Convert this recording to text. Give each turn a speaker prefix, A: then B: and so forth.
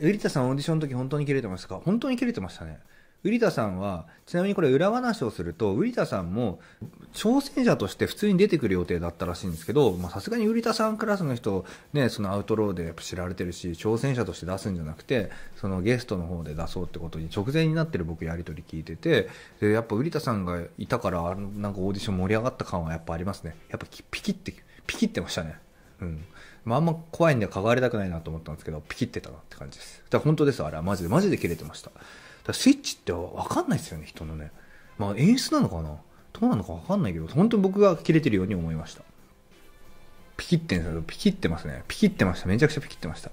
A: 瓜田さんオーディションの時本当に切れてましたか本当に切れてましたね。瓜田さんは、ちなみにこれ裏話をすると、瓜田さんも、挑戦者として普通に出てくる予定だったらしいんですけど、さすがにリタさんクラスの人、ね、そのアウトローでやっぱ知られてるし、挑戦者として出すんじゃなくて、そのゲストの方で出そうってことに直前になってる僕やりとり聞いてて、で、やっぱ瓜田さんがいたから、なんかオーディション盛り上がった感はやっぱありますね。やっぱピキって、ピキってましたね。うん。まあ、あんま怖いんで関わりたくないなと思ったんですけど、ピキってたなって感じです。だから本当です、あれはマジで、マジで切れてました。だスイッチってわかんないですよね、人のね。まあ、演出なのかなどうなのかわかんないけど、本当に僕が切れてるように思いました。ピキってんすよ。ピキってますね。ピキってました。めちゃくちゃピキってました。